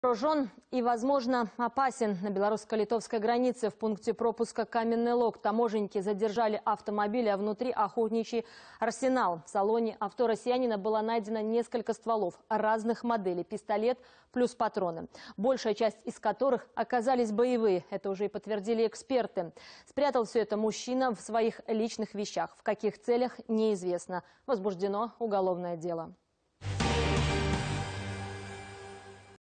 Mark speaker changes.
Speaker 1: Вооружен и, возможно, опасен. На белорусско-литовской границе в пункте пропуска «Каменный лог» таможенники задержали автомобиль, а внутри охотничий арсенал. В салоне авто россиянина было найдено несколько стволов разных моделей, пистолет плюс патроны, большая часть из которых оказались боевые. Это уже и подтвердили эксперты. Спрятал все это мужчина в своих личных вещах. В каких целях – неизвестно. Возбуждено уголовное дело.